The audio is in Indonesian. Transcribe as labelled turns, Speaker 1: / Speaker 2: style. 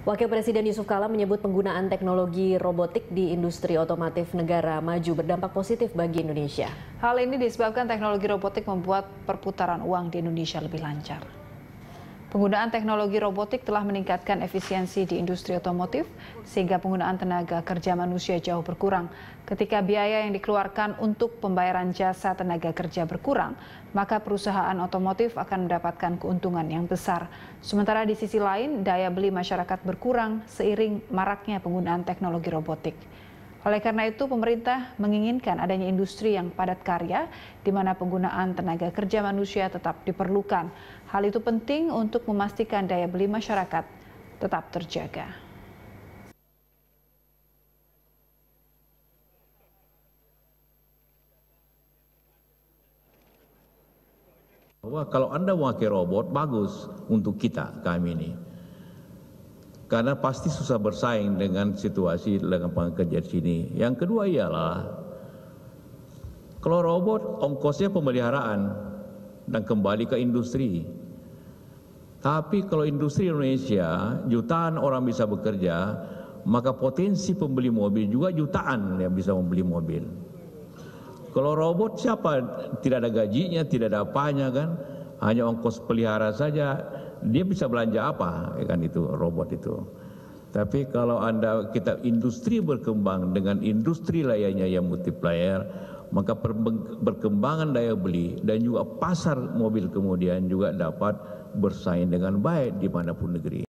Speaker 1: Wakil Presiden Yusuf Kala menyebut penggunaan teknologi robotik di industri otomotif negara maju berdampak positif bagi Indonesia.
Speaker 2: Hal ini disebabkan teknologi robotik membuat perputaran uang di Indonesia lebih lancar. Penggunaan teknologi robotik telah meningkatkan efisiensi di industri otomotif, sehingga penggunaan tenaga kerja manusia jauh berkurang. Ketika biaya yang dikeluarkan untuk pembayaran jasa tenaga kerja berkurang, maka perusahaan otomotif akan mendapatkan keuntungan yang besar. Sementara di sisi lain, daya beli masyarakat berkurang seiring maraknya penggunaan teknologi robotik. Oleh karena itu, pemerintah menginginkan adanya industri yang padat karya, di mana penggunaan tenaga kerja manusia tetap diperlukan. Hal itu penting untuk memastikan daya beli masyarakat tetap terjaga.
Speaker 3: bahwa kalau Anda memakai robot bagus untuk kita kami ini karena pasti susah bersaing dengan situasi dengan pekerja di sini. Yang kedua ialah kalau robot ongkosnya pemeliharaan dan kembali ke industri. Tapi kalau industri Indonesia jutaan orang bisa bekerja, maka potensi pembeli mobil juga jutaan yang bisa membeli mobil. Kalau robot siapa tidak ada gajinya, tidak ada apanya kan, hanya ongkos pelihara saja dia bisa belanja apa ya kan itu robot itu tapi kalau anda kita industri berkembang dengan industri layarnya yang multiplier maka perkembangan daya beli dan juga pasar mobil kemudian juga dapat bersaing dengan baik dimanapun negeri